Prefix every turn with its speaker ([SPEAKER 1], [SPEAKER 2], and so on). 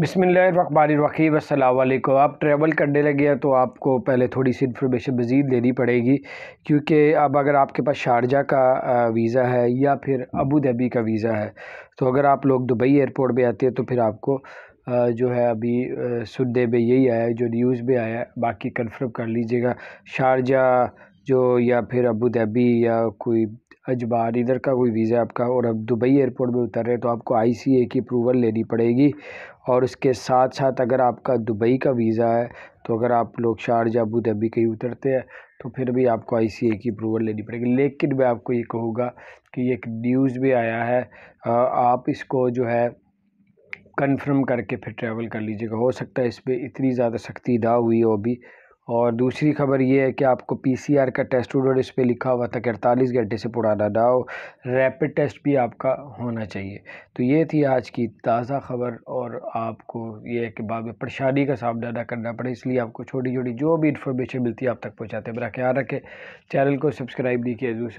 [SPEAKER 1] बिसमीम असल आप ट्रैवल करने लगे हैं तो आपको पहले थोड़ी सी इन्फॉर्मेशन मज़ीद लेनी पड़ेगी क्योंकि अब अगर आपके पास शारजा का वीज़ा है या फिर अबू धाबी का वीज़ा है तो अगर आप लोग दुबई एयरपोर्ट में आते हैं तो फिर आपको जो है अभी सुनने में यही आया है जो न्यूज़ में आया है बाकी कन्फर्म कर लीजिएगा शारजा जो या फिर अबू धाबी या कोई अजबार इधर का कोई वीज़ा है आपका और अब दुबई एयरपोर्ट में उतर रहे हैं तो आपको आई सी ए की अप्रूवल लेनी पड़ेगी और उसके साथ साथ अगर आपका दुबई का वीज़ा है तो अगर आप लोग शारजा अबू धाबी कहीं उतरते हैं तो फिर भी आपको आई सी ए की अप्रूवल लेनी पड़ेगी लेकिन मैं आपको ये कहूँगा कि एक न्यूज़ भी आया है आप इसको जो है कन्फर्म करके फिर ट्रैवल कर लीजिएगा हो सकता है इसमें इतनी ज़्यादा सख्ती ना हुई हो अभी और दूसरी खबर ये है कि आपको पीसीआर का टेस्ट उन्होंने इस पर लिखा हुआ था कि अड़तालीस घंटे से पुराना डाओ रैपिड टेस्ट भी आपका होना चाहिए तो ये थी आज की ताज़ा खबर और आपको ये है कि बाद में परेशानी का सामना ना करना पड़े इसलिए आपको छोटी छोटी जो भी इन्फॉर्मेशन मिलती है आप तक पहुँचाते हैं मेरा ख्याल रखें चैनल को सब्सक्राइब नहीं किया